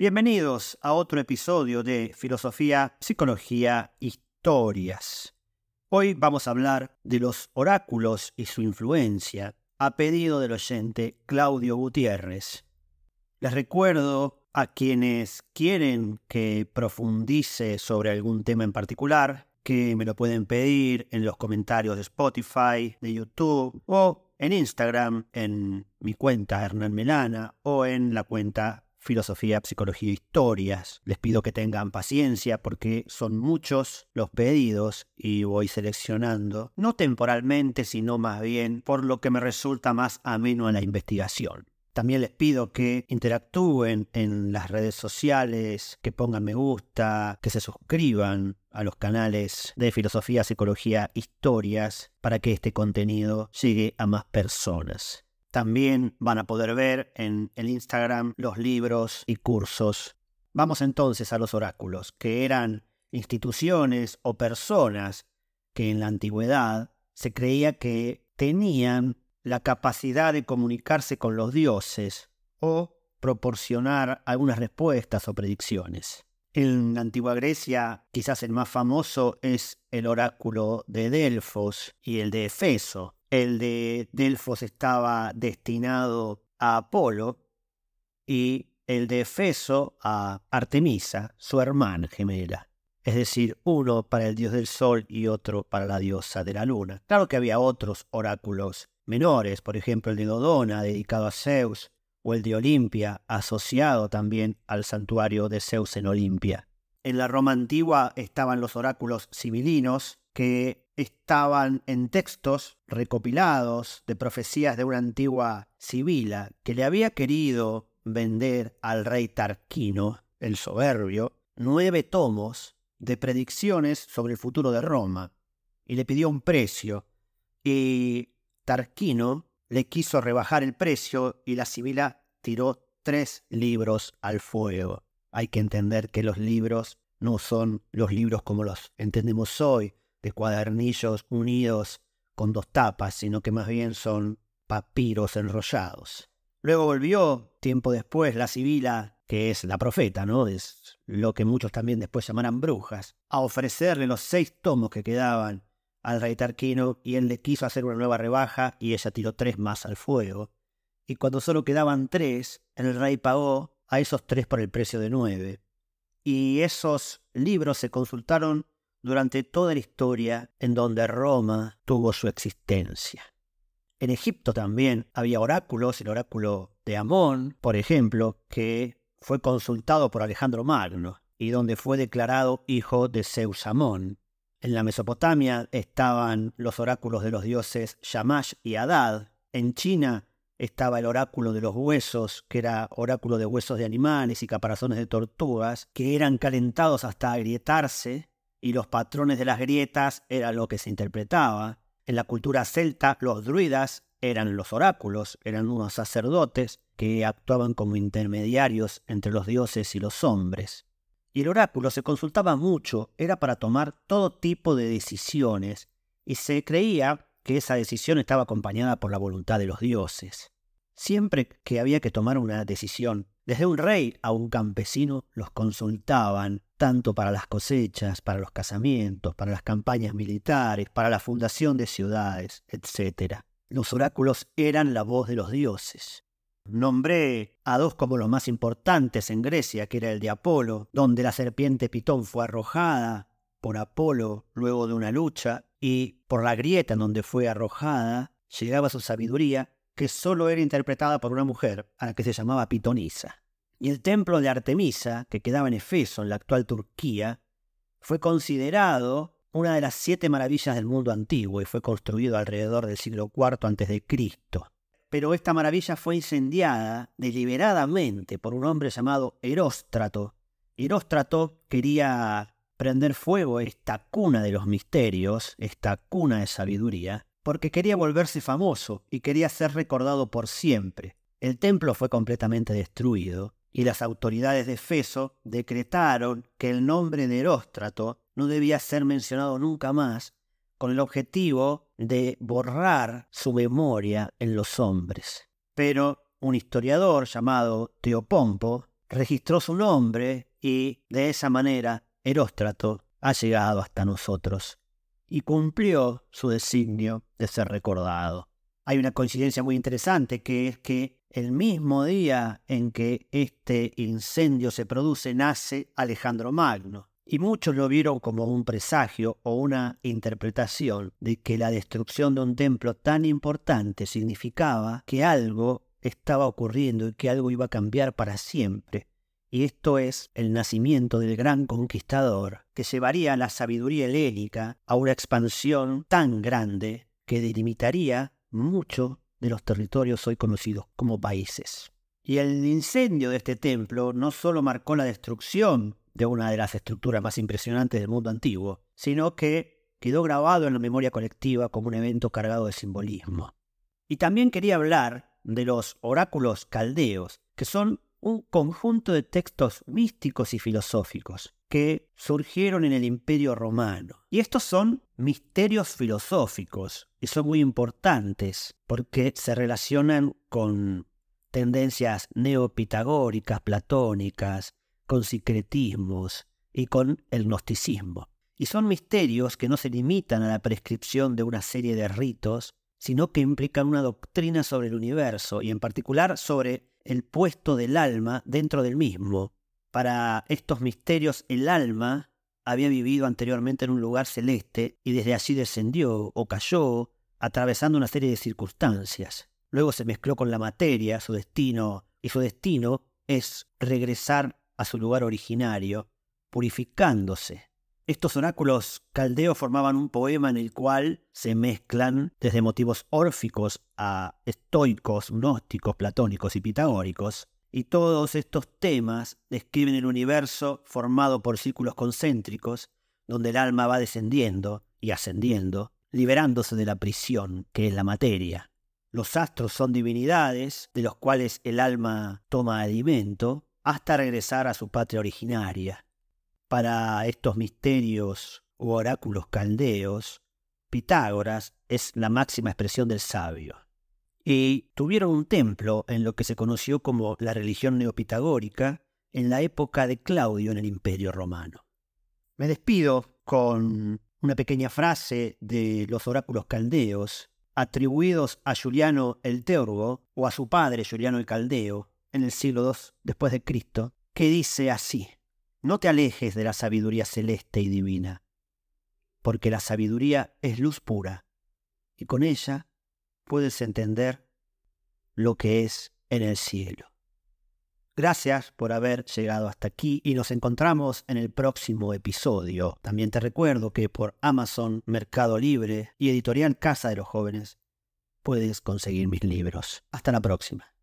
Bienvenidos a otro episodio de Filosofía, Psicología, Historias. Hoy vamos a hablar de los oráculos y su influencia, a pedido del oyente Claudio Gutiérrez. Les recuerdo a quienes quieren que profundice sobre algún tema en particular, que me lo pueden pedir en los comentarios de Spotify, de YouTube o en Instagram, en mi cuenta Hernán Melana o en la cuenta filosofía, psicología, historias. Les pido que tengan paciencia porque son muchos los pedidos y voy seleccionando, no temporalmente, sino más bien por lo que me resulta más ameno en la investigación. También les pido que interactúen en las redes sociales, que pongan me gusta, que se suscriban a los canales de filosofía, psicología, historias, para que este contenido llegue a más personas. También van a poder ver en el Instagram los libros y cursos. Vamos entonces a los oráculos, que eran instituciones o personas que en la antigüedad se creía que tenían la capacidad de comunicarse con los dioses o proporcionar algunas respuestas o predicciones. En la antigua Grecia, quizás el más famoso es el oráculo de Delfos y el de Efeso, el de Delfos estaba destinado a Apolo y el de Efeso a Artemisa, su hermana gemela. Es decir, uno para el dios del sol y otro para la diosa de la luna. Claro que había otros oráculos menores, por ejemplo el de Dodona, dedicado a Zeus, o el de Olimpia, asociado también al santuario de Zeus en Olimpia. En la Roma antigua estaban los oráculos civilinos, que estaban en textos recopilados de profecías de una antigua sibila que le había querido vender al rey Tarquino, el soberbio, nueve tomos de predicciones sobre el futuro de Roma y le pidió un precio y Tarquino le quiso rebajar el precio y la sibila tiró tres libros al fuego. Hay que entender que los libros no son los libros como los entendemos hoy, de cuadernillos unidos con dos tapas, sino que más bien son papiros enrollados. Luego volvió, tiempo después, la Sibila, que es la profeta, ¿no? Es lo que muchos también después llamarán brujas, a ofrecerle los seis tomos que quedaban al rey Tarquino y él le quiso hacer una nueva rebaja y ella tiró tres más al fuego. Y cuando solo quedaban tres, el rey pagó a esos tres por el precio de nueve. Y esos libros se consultaron durante toda la historia en donde Roma tuvo su existencia. En Egipto también había oráculos, el oráculo de Amón, por ejemplo, que fue consultado por Alejandro Magno y donde fue declarado hijo de Zeus Amón. En la Mesopotamia estaban los oráculos de los dioses Shamash y Adad. En China estaba el oráculo de los huesos, que era oráculo de huesos de animales y caparazones de tortugas, que eran calentados hasta agrietarse y los patrones de las grietas era lo que se interpretaba. En la cultura celta, los druidas eran los oráculos, eran unos sacerdotes que actuaban como intermediarios entre los dioses y los hombres. Y el oráculo se consultaba mucho, era para tomar todo tipo de decisiones, y se creía que esa decisión estaba acompañada por la voluntad de los dioses. Siempre que había que tomar una decisión, desde un rey a un campesino los consultaban tanto para las cosechas, para los casamientos, para las campañas militares, para la fundación de ciudades, etc. Los oráculos eran la voz de los dioses. Nombré a dos como los más importantes en Grecia, que era el de Apolo, donde la serpiente Pitón fue arrojada por Apolo luego de una lucha, y por la grieta en donde fue arrojada llegaba su sabiduría, que solo era interpretada por una mujer, a la que se llamaba Pitonisa y el templo de Artemisa, que quedaba en Efeso, en la actual Turquía, fue considerado una de las siete maravillas del mundo antiguo y fue construido alrededor del siglo IV a.C. Pero esta maravilla fue incendiada deliberadamente por un hombre llamado Heróstrato. Heróstrato quería prender fuego esta cuna de los misterios, esta cuna de sabiduría, porque quería volverse famoso y quería ser recordado por siempre. El templo fue completamente destruido y las autoridades de Feso decretaron que el nombre de Heróstrato no debía ser mencionado nunca más con el objetivo de borrar su memoria en los hombres. Pero un historiador llamado Teopompo registró su nombre y de esa manera Heróstrato ha llegado hasta nosotros y cumplió su designio de ser recordado. Hay una coincidencia muy interesante que es que el mismo día en que este incendio se produce nace Alejandro Magno, y muchos lo vieron como un presagio o una interpretación de que la destrucción de un templo tan importante significaba que algo estaba ocurriendo y que algo iba a cambiar para siempre. Y esto es el nacimiento del gran conquistador, que llevaría la sabiduría helénica a una expansión tan grande que delimitaría mucho de los territorios hoy conocidos como países. Y el incendio de este templo no solo marcó la destrucción de una de las estructuras más impresionantes del mundo antiguo, sino que quedó grabado en la memoria colectiva como un evento cargado de simbolismo. Y también quería hablar de los oráculos caldeos, que son un conjunto de textos místicos y filosóficos que surgieron en el Imperio Romano. Y estos son misterios filosóficos y son muy importantes porque se relacionan con tendencias neopitagóricas, platónicas, con secretismos y con el gnosticismo. Y son misterios que no se limitan a la prescripción de una serie de ritos, sino que implican una doctrina sobre el universo y en particular sobre el puesto del alma dentro del mismo, para estos misterios el alma había vivido anteriormente en un lugar celeste y desde allí descendió o cayó, atravesando una serie de circunstancias. Luego se mezcló con la materia, su destino, y su destino es regresar a su lugar originario, purificándose. Estos oráculos caldeos formaban un poema en el cual se mezclan desde motivos órficos a estoicos, gnósticos, platónicos y pitagóricos, y todos estos temas describen el universo formado por círculos concéntricos, donde el alma va descendiendo y ascendiendo, liberándose de la prisión que es la materia. Los astros son divinidades de los cuales el alma toma alimento hasta regresar a su patria originaria. Para estos misterios u oráculos caldeos, Pitágoras es la máxima expresión del sabio y tuvieron un templo en lo que se conoció como la religión neopitagórica en la época de Claudio en el Imperio Romano. Me despido con una pequeña frase de los oráculos caldeos atribuidos a Juliano el Teurgo o a su padre Juliano el Caldeo en el siglo II después de Cristo, que dice así: No te alejes de la sabiduría celeste y divina, porque la sabiduría es luz pura y con ella puedes entender lo que es en el cielo. Gracias por haber llegado hasta aquí y nos encontramos en el próximo episodio. También te recuerdo que por Amazon, Mercado Libre y Editorial Casa de los Jóvenes puedes conseguir mis libros. Hasta la próxima.